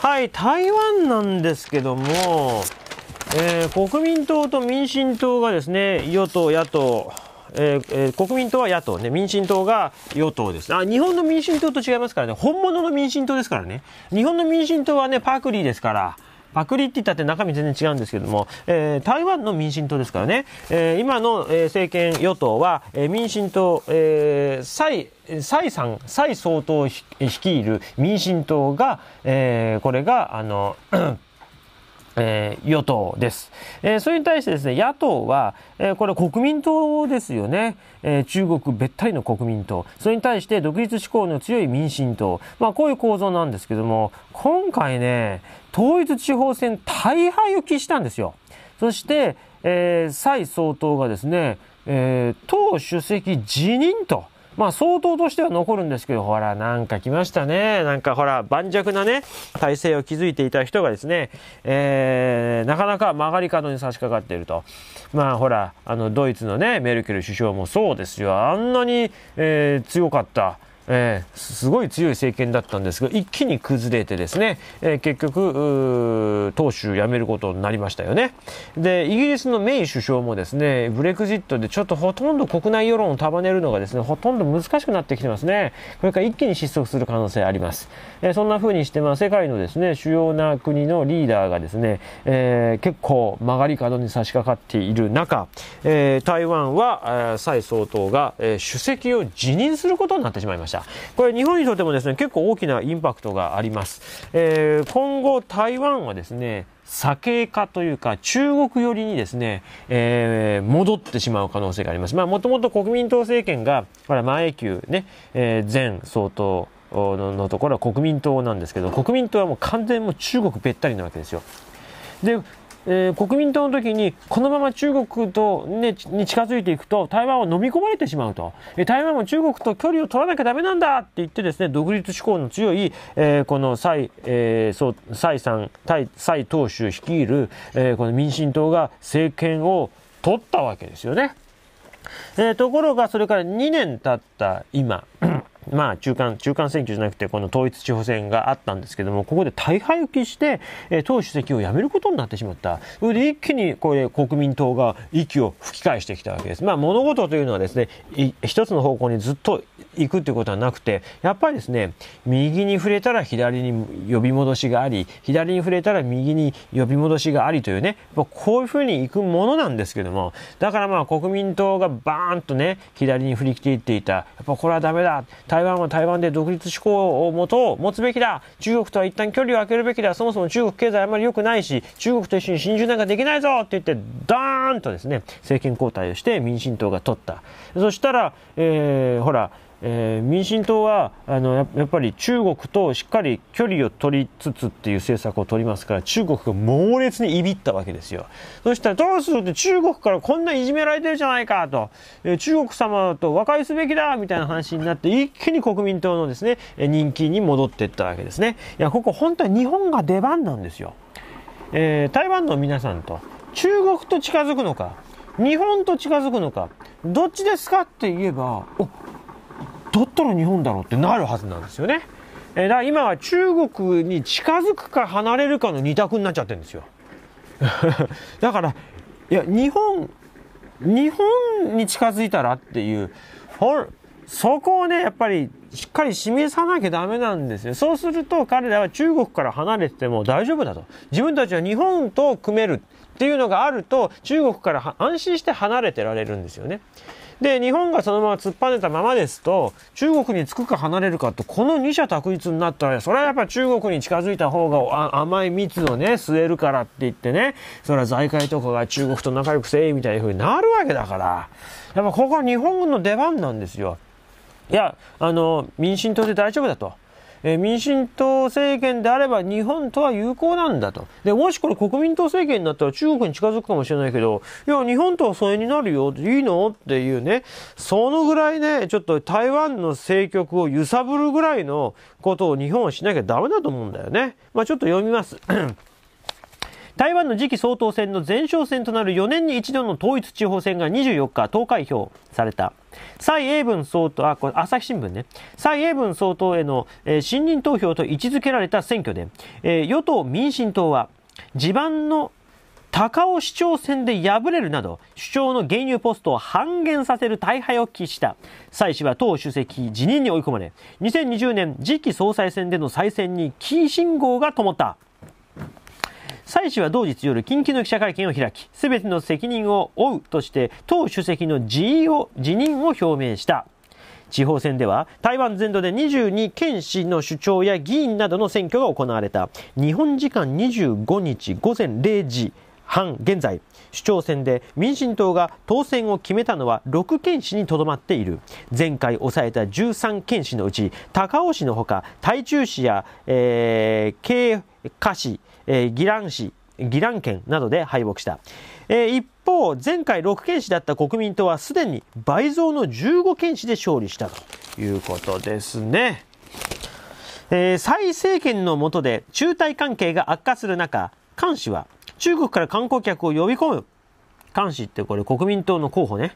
はい、台湾なんですけども、えー、国民党と民進党がですね、与党、野党、えーえー、国民党は野党ね、民進党が与党です。あ、日本の民進党と違いますからね、本物の民進党ですからね。日本の民進党はね、パクリですから、パクリって言ったって中身全然違うんですけども、えー、台湾の民進党ですからね、えー、今の、えー、政権与党は、えー、民進党、えー、蔡蔡さん、蔡総統率いる民進党が、えー、これが、あの、えー、与党です、えー、それに対してですね、野党は、えー、これは国民党ですよね、え中国べったりの国民党。それに対して独立志向の強い民進党。まあ、こういう構造なんですけども、今回ね、統一地方選大敗を喫したんですよ。そして、え蔡総統がですね、え党主席辞任と。まあ相当としては残るんですけど、ほら、なんか来ましたね。なんかほら、盤石なね、体制を築いていた人がですね、えー、なかなか曲がり角に差し掛かっていると。まあほら、あの、ドイツのね、メルケル首相もそうですよ。あんなに、えー、強かった。えー、すごい強い政権だったんですが、一気に崩れてですね、えー、結局、党首辞めることになりましたよね。で、イギリスのメイ首相もですね、ブレクジットでちょっとほとんど国内世論を束ねるのがですね、ほとんど難しくなってきてますね。これから一気に失速する可能性あります。えー、そんな風にして、まあ、世界のですね、主要な国のリーダーがですね、えー、結構曲がり角に差し掛かっている中、えー、台湾は、蔡総統が、えー、主席を辞任することになってしまいました。。これ日本にとってもですね、結構大きなインパクトがあります。えー、今後台湾はですね、左傾化というか中国寄りにですね、えー、戻ってしまう可能性があります。まあもともと国民党政権が、ほら前級ね、えー、前総統ののところは国民党なんですけど、国民党はもう完全も中国べったりなわけですよ。で、えー、国民党の時にこのまま中国と、ね、に近づいていくと台湾を飲み込まれてしまうと、えー、台湾も中国と距離を取らなきゃだめなんだって言ってですね独立志向の強い、えー、この蔡,、えー、そう蔡さん蔡蔡党首率いる、えー、この民進党が政権を取ったわけですよね。えー、ところがそれから2年経った今まあ、中間、中間選挙じゃなくて、この統一地方選があったんですけども、ここで大敗を喫して、えー、党主席を辞めることになってしまった。それで一気に、これ、国民党が息を吹き返してきたわけです。まあ、物事というのはですね、一つの方向にずっと行くということはなくて、やっぱりですね、右に触れたら左に呼び戻しがあり、左に触れたら右に呼び戻しがありというね、こういうふうに行くものなんですけども、だからまあ、国民党がバーンとね、左に振り切っていた、やっぱこれはダメだ、台湾は台湾で独立志向をもと持つべきだ中国とは一旦距離を空けるべきだそもそも中国経済あまり良くないし中国と一緒に親中なんかできないぞって言ってドーンとですね政権交代をして民進党が取ったそしたら、えー、ほらえー、民進党はあのやっぱり中国としっかり距離を取りつつっていう政策を取りますから中国が猛烈にいびったわけですよそしたらどうするって中国からこんないじめられてるじゃないかと、えー、中国様と和解すべきだみたいな話になって一気に国民党のですね人気に戻っていったわけですねいやここ本当は日本が出番なんですよ、えー、台湾の皆さんと中国と近づくのか日本と近づくのかどっちですかって言えばだったら日本だろうってなるはずなんですよね。えだから今は中国に近づくか離れるかの二択になっちゃってるんですよ。だから、いや、日本、日本に近づいたらっていう、ほそこをね、やっぱりしっかり示さなきゃダメなんですね。そうすると彼らは中国から離れてても大丈夫だと。自分たちは日本と組めるっていうのがあると、中国から安心して離れてられるんですよね。で、日本がそのまま突っぱねたままですと、中国につくか離れるかと、この二者択一になったら、それはやっぱ中国に近づいた方が甘い蜜をね、吸えるからって言ってね、それは財界とかが中国と仲良くせえ、みたいな風になるわけだから、やっぱここは日本軍の出番なんですよ。いや、あの、民進党で大丈夫だと。えー、民進党政権であれば日本とは友好なんだと。で、もしこれ国民党政権になったら中国に近づくかもしれないけど、いや、日本とは疎遠になるよ、いいのっていうね、そのぐらいね、ちょっと台湾の政局を揺さぶるぐらいのことを日本はしなきゃダメだと思うんだよね。まあ、ちょっと読みます。台湾の次期総統選の前哨戦となる4年に一度の統一地方選が24日投開票された。蔡英文総統、あ、これ朝日新聞ね。蔡英文総統への、えー、信任投票と位置づけられた選挙で、えー、与党民進党は地盤の高尾市長選で敗れるなど、首相の原油ポストを半減させる大敗を喫した。蔡氏は党主席辞任に追い込まれ、2020年次期総裁選での再選にキー信号が灯った。蔡氏は同日夜、緊急の記者会見を開き、すべての責任を負うとして、党主席の辞を辞任を表明した。地方選では台湾全土で22県市の首長や議員などの選挙が行われた日本時間25日午前0時半現在首長選で民進党が当選を決めたのは6県市にとどまっている前回抑えた13県市のうち高雄市のほか台中市や、えー、京華市えー、ギラン市、ギラン県などで敗北した。えー、一方、前回6県市だった国民党はすでに倍増の15県市で勝利したということですね。えー、蔡政権の下で中台関係が悪化する中、菅氏は中国から観光客を呼び込む。菅氏ってこれ国民党の候補ね。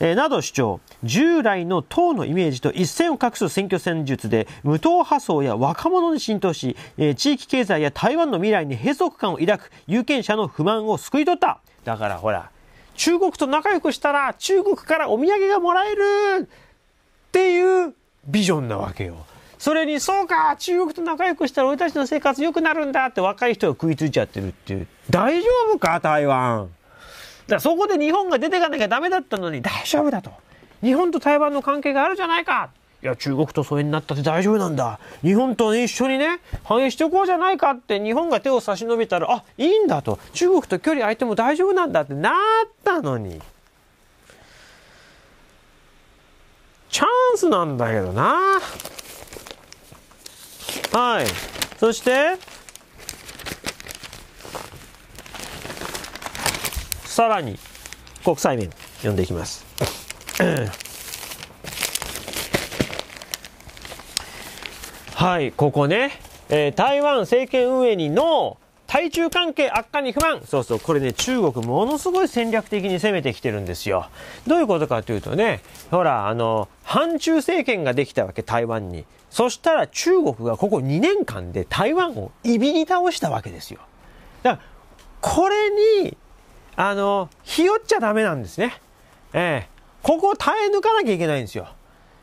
えー、など主張従来の党のイメージと一線を画す選挙戦術で無党派層や若者に浸透し、えー、地域経済や台湾の未来に閉塞感を抱く有権者の不満を救い取っただからほら中国と仲良くしたら中国からお土産がもらえるっていうビジョンなわけよ。それに、そうか、中国と仲良くしたら俺たちの生活良くなるんだって若い人が食いついちゃってるっていう。大丈夫か、台湾。らそこで日本が出ていかなきゃダメだったのに大丈夫だと。日本と台湾の関係があるじゃないか。いや、中国と疎遠になったって大丈夫なんだ。日本と、一緒にね、反映しておこうじゃないかって、日本が手を差し伸べたら、あ、いいんだと。中国と距離空いても大丈夫なんだってなったのに。チャンスなんだけどな。はい。そして、さらに国際面読んでいきます。はい、ここね、えー、台湾政権運営にの対中関係悪化に不満そうそう、これね、中国ものすごい戦略的に攻めてきてるんですよ。どういうことかというとね、ほら、あの、反中政権ができたわけ、台湾に。そしたら中国がここ2年間で台湾をいびに倒したわけですよ。だから、これにあの、ひよっちゃダメなんですね。ええー、ここを耐え抜かなきゃいけないんですよ。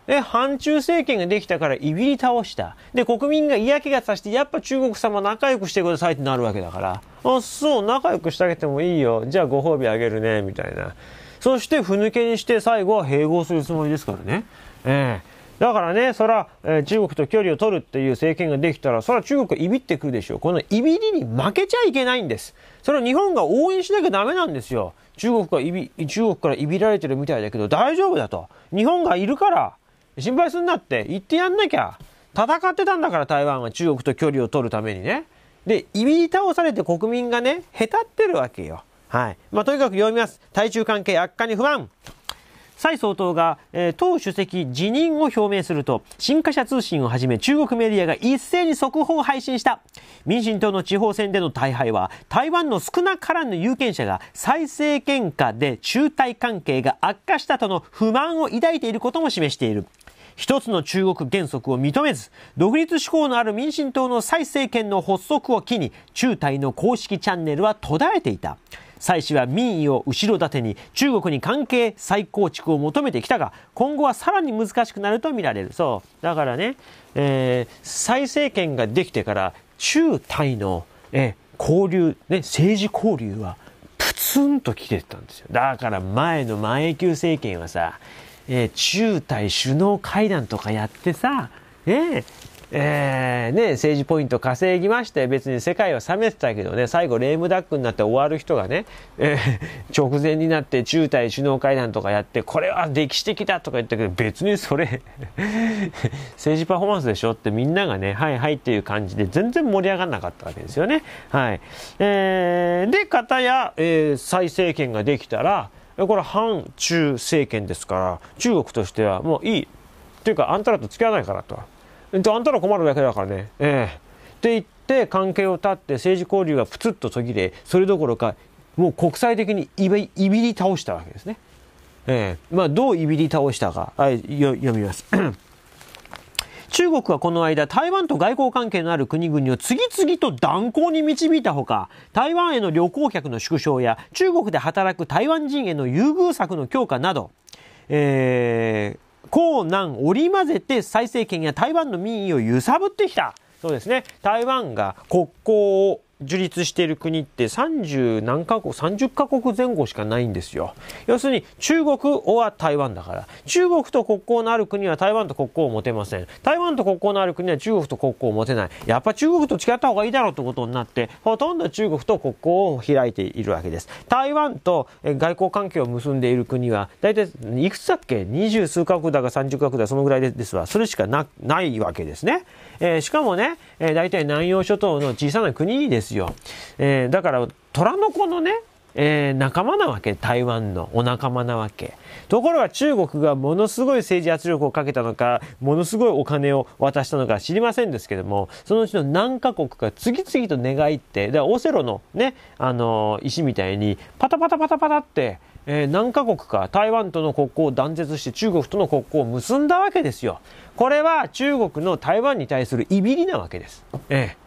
で、反中政権ができたからいびり倒した。で、国民が嫌気がさして、やっぱ中国様仲良くしてくださいってなるわけだから。あ、そう、仲良くしてあげてもいいよ。じゃあご褒美あげるね、みたいな。そして、ふぬけにして最後は併合するつもりですからね。ええーだからね、そら、えー、中国と距離を取るっていう政権ができたら、そら中国いびってくるでしょう。このいびりに負けちゃいけないんです。それを日本が応援しなきゃダメなんですよ。中国がいび、中国からいびられてるみたいだけど大丈夫だと。日本がいるから、心配すんなって言ってやんなきゃ。戦ってたんだから台湾は中国と距離を取るためにね。で、いびり倒されて国民がね、へたってるわけよ。はい。まあ、とにかく読みます。対中関係悪化に不安。蔡総統が、えー、党主席辞任を表明すると、新華社通信をはじめ中国メディアが一斉に速報を配信した。民進党の地方選での大敗は、台湾の少なからぬ有権者が再政権下で中台関係が悪化したとの不満を抱いていることも示している。一つの中国原則を認めず、独立志向のある民進党の蔡政権の発足を機に、中台の公式チャンネルは途絶えていた。蔡氏は民意を後ろ盾に中国に関係再構築を求めてきたが今後はさらに難しくなると見られるそうだからね、えー、蔡政権ができてから中台の、え交流、ね、政治交流はプツンと切れてたんですよだから前の前永久政権はさえー、中台首脳会談とかやってさ、え、えー、ね、政治ポイント稼ぎまして、別に世界は冷めてたけどね、最後レームダックになって終わる人がね、えー、直前になって中台首脳会談とかやって、これは歴史的だとか言ったけど、別にそれ政治パフォーマンスでしょってみんながね、はいはいっていう感じで全然盛り上がらなかったわけですよね。はい。えー、で、かたや、えー、再政権ができたら、これ反中政権ですから、中国としてはもういい。というか、あんたらと付き合わないからと。あんたら困るだけだからね。ええって言って関係を断って政治交流がプツッと途切れ、それどころか、もう国際的にいびいびり倒したわけですね。ええまあ、どういびり倒したか、はい、よ読みます。中国はこの間、台湾と外交関係のある国々を次々と断交に導いたほか、台湾への旅行客の縮小や、中国で働く台湾人への優遇策の強化など、えー、硬軟織り交ぜて再政権や台湾の民意を揺さぶってきた。そうですね。台湾が国交を樹立している国って30何カ国、30カ国前後しかないんですよ。要するに中国は台湾だから。中国と国交のある国は台湾と国交を持てません。台湾と国交のある国は中国と国交を持てない。やっぱ中国と違った方がいいだろうってことになって、ほとんど中国と国交を開いているわけです。台湾と外交関係を結んでいる国は、大体いくつだっけ二十数カ国だか30カ国だそのぐらいですわ。それしかな、ないわけですね。えー、しかもね、えー、大体南洋諸島の小さな国ですですよ。えー、だから、虎の子のね、えー、仲間なわけ、台湾のお仲間なわけ。ところが中国がものすごい政治圧力をかけたのか、ものすごいお金を渡したのか知りませんですけども、そのうちの何カ国か次々と願いって、だからオセロのね、あのー、石みたいに、パタパタパタパタって、えー、何カ国か台湾との国交を断絶して中国との国交を結んだわけですよ。これは中国の台湾に対するいびりなわけです。ええ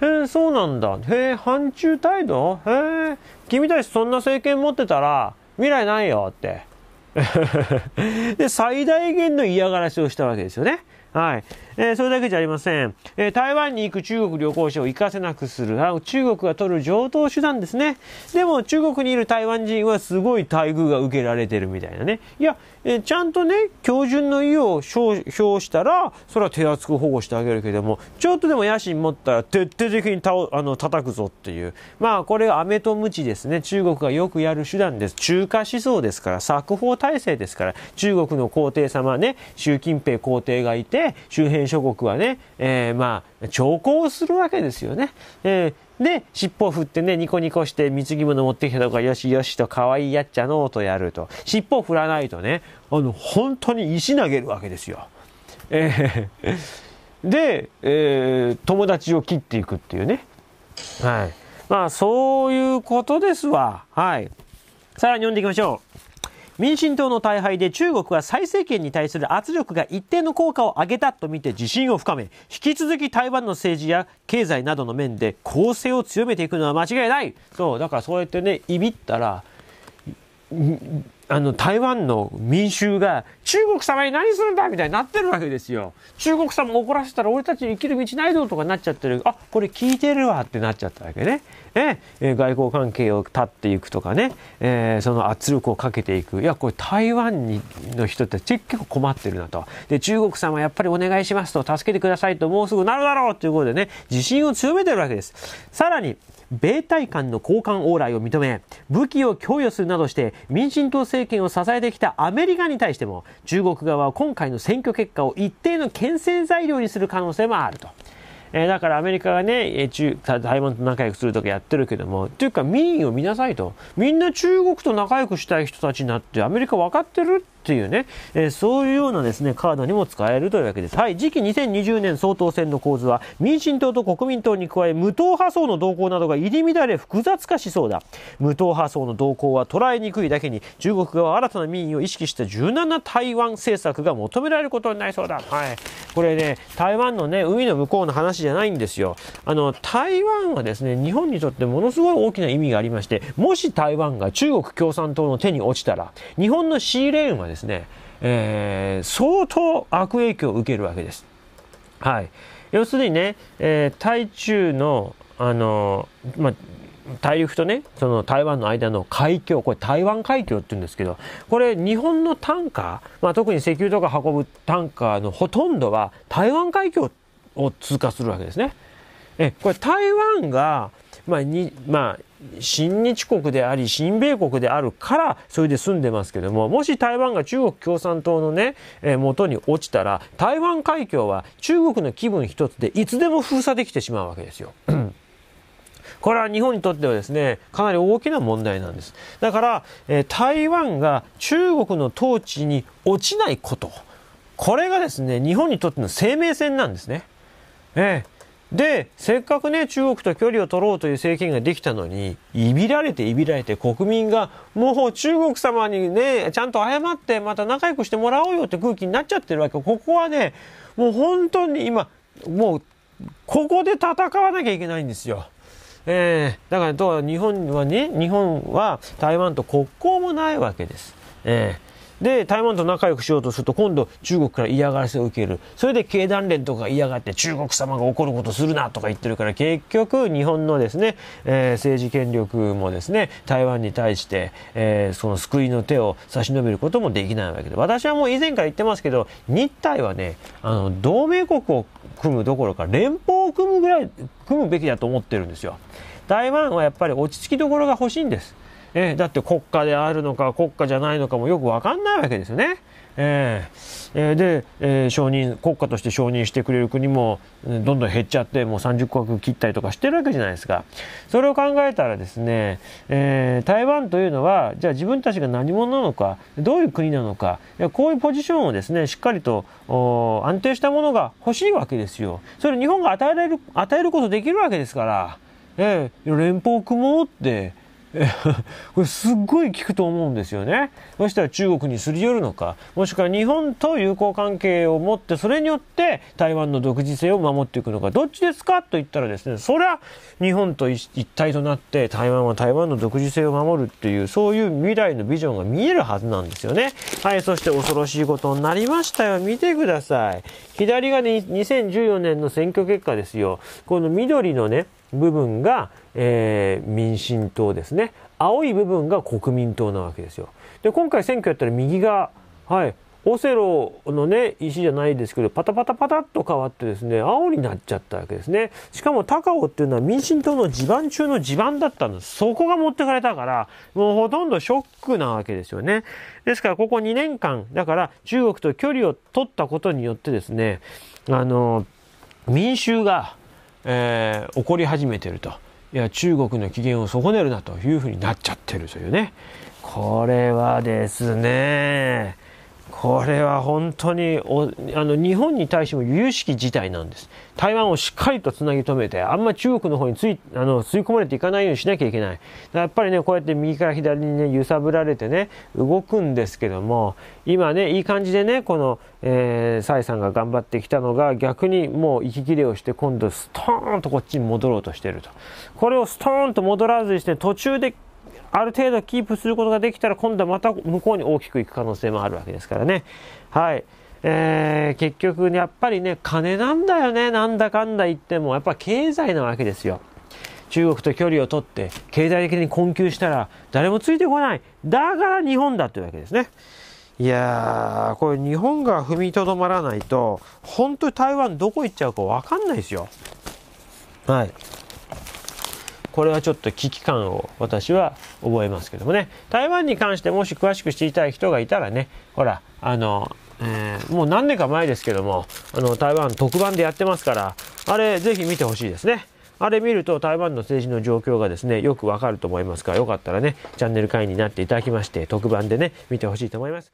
へえ、そうなんだ。へえ、反中態度へえ、君たちそんな政権持ってたら、未来ないよって。で、最大限の嫌がらせをしたわけですよね。はい。えー、それだけじゃありません。えー、台湾に行く中国旅行者を行かせなくする。あ中国が取る上等手段ですね。でも中国にいる台湾人はすごい待遇が受けられてるみたいなね。いや、えちゃんとね、標準の意を表したら、それは手厚く保護してあげるけども、ちょっとでも野心持ったら徹底的にたあの叩くぞっていう。まあ、これがメとムチですね。中国がよくやる手段です。中華思想ですから、作法体制ですから、中国の皇帝様ね、習近平皇帝がいて、周辺諸国はね、えー、まあ、徴校するわけですよね。えーで、尻尾を振ってね、ニコニコして、貢ぎ物持ってきたとか、よしよしと、可愛いやっちゃのうとやると。尻尾を振らないとね、あの、本当に石投げるわけですよ。えー、で、えー、友達を切っていくっていうね。はい。まあ、そういうことですわ。はい。さらに読んでいきましょう。民進党の大敗で中国は蔡政権に対する圧力が一定の効果を上げたと見て自信を深め、引き続き台湾の政治や経済などの面で攻勢を強めていくのは間違いない。そう、だからそうやってね、いびったら、あの、台湾の民衆が、中国様に何するんだみたいになってるわけですよ。中国様怒らせたら俺たちに生きる道ないぞとかなっちゃってる。あ、これ聞いてるわってなっちゃったわけね。え、え外交関係を断っていくとかね、えー、その圧力をかけていく。いや、これ台湾にの人って結構困ってるなと。で、中国様やっぱりお願いしますと、助けてくださいと、もうすぐなるだろうということでね、自信を強めてるわけです。さらに、米対韓の交換往来を認め、武器を供与するなどして民進党政権を支えてきたアメリカに対しても、中国側は今回の選挙結果を一定の牽制材料にする可能性もあると。えー、だからアメリカがね、中台湾と仲良くするとかやってるけども、というか民意を見なさいと。みんな中国と仲良くしたい人たちになってアメリカ分かってるってというね、えー、そういうようなですね、カードにも使えるというわけです。はい、次期2020年総統選の構図は、民進党と国民党に加え、無党派層の動向などが入り乱れ複雑化しそうだ。無党派層の動向は捉えにくいだけに、中国側は新たな民意を意識した柔軟な台湾政策が求められることになりそうだ。はい。これね、台湾のね、海の向こうの話じゃないんですよ。あの、台湾はですね、日本にとってものすごい大きな意味がありまして、もし台湾が中国共産党の手に落ちたら、日本のシーレーンはですねですね、えー、相当悪影響を受けるわけです。はい、要するにね、えー、台中のあの、ま大陸とねその台湾の間の海峡これ台湾海峡って言うんですけどこれ日本のタンカー、まあ、特に石油とか運ぶタンカーのほとんどは台湾海峡を通過するわけですね。えこれ台湾が、まあにまあ、親日国であり、親米国であるから、それで済んでますけども、もし台湾が中国共産党のね、えー、元に落ちたら、台湾海峡は中国の気分一つでいつでも封鎖できてしまうわけですよ。これは日本にとってはですね、かなり大きな問題なんです。だから、えー、台湾が中国の統治に落ちないこと、これがですね、日本にとっての生命線なんですね。ええーで、せっかくね、中国と距離を取ろうという政権ができたのに、いびられていびられて国民が、もう中国様にね、ちゃんと謝ってまた仲良くしてもらおうよって空気になっちゃってるわけ。ここはね、もう本当に今、もう、ここで戦わなきゃいけないんですよ。えー、だから、日本はね、日本は台湾と国交もないわけです。えーで、台湾と仲良くしようとすると、今度中国から嫌がらせを受ける。それで経団連とか嫌がって中国様が怒ることするなとか言ってるから、結局日本のですね、えー、政治権力もですね、台湾に対して、えー、その救いの手を差し伸べることもできないわけで。私はもう以前から言ってますけど、日体はね、あの、同盟国を組むどころか連邦を組むぐらい、組むべきだと思ってるんですよ。台湾はやっぱり落ち着きどころが欲しいんです。えー、だって国家であるのか国家じゃないのかもよく分かんないわけですよね。えー、えで、えー、承認国家として承認してくれる国もどんどん減っちゃってもう30国切ったりとかしてるわけじゃないですかそれを考えたらですね、えー、台湾というのはじゃあ自分たちが何者なのかどういう国なのかこういうポジションをですねしっかりと安定したものが欲しいわけですよそれ日本が与えられる与えることできるわけですから、えー、連邦組もうって これすっごい効くと思うんですよね。そしたら中国にすり寄るのか、もしくは日本と友好関係を持って、それによって台湾の独自性を守っていくのか、どっちですかと言ったらですね、そりゃ日本と一体となって台湾は台湾の独自性を守るっていう、そういう未来のビジョンが見えるはずなんですよね。はい、そして恐ろしいことになりましたよ。見てください。左がね、2014年の選挙結果ですよ。この緑のね、部分が、えー、民進党ですね。青い部分が国民党なわけですよ。で、今回選挙やったら右が、はい、オセロのね、石じゃないですけど、パタパタパタっと変わってですね、青になっちゃったわけですね。しかも高尾っていうのは民進党の地盤中の地盤だったんです。そこが持ってかれたから、もうほとんどショックなわけですよね。ですから、ここ2年間、だから中国と距離を取ったことによってですね、あの、民衆が、えー、起こり始めてるといや中国の機嫌を損ねるなというふうになっちゃってるというねこれはですねこれは本当にあの日本に対しても有識事態なんです。台湾をしっかりとつなぎ止めて、あんま中国の方についあの吸い込まれていかないようにしなきゃいけない。やっぱりね、こうやって右から左にね、揺さぶられてね、動くんですけども、今ね、いい感じでね、この、えー、蔡さんが頑張ってきたのが、逆にもう息切れをして、今度ストーンとこっちに戻ろうとしてると。これをストーンと戻らずにして、途中である程度キープすることができたら今度はまた向こうに大きくいく可能性もあるわけですからね。はい。えー、結局ね、やっぱりね、金なんだよね、なんだかんだ言っても、やっぱ経済なわけですよ。中国と距離を取って、経済的に困窮したら、誰もついてこない。だから日本だというわけですね。いやー、これ日本が踏みとどまらないと、本当に台湾どこ行っちゃうかわかんないですよ。はい。これはちょっと危機感を私は覚えますけどもね台湾に関してもし詳しく知りたい人がいたらねほらあの、えー、もう何年か前ですけどもあの台湾特番でやってますからあれぜひ見てほしいですね。あれ見ると台湾の政治の状況がですね、よくわかると思いますから、よかったらね、チャンネル会員になっていただきまして、特番でね、見てほしいと思います。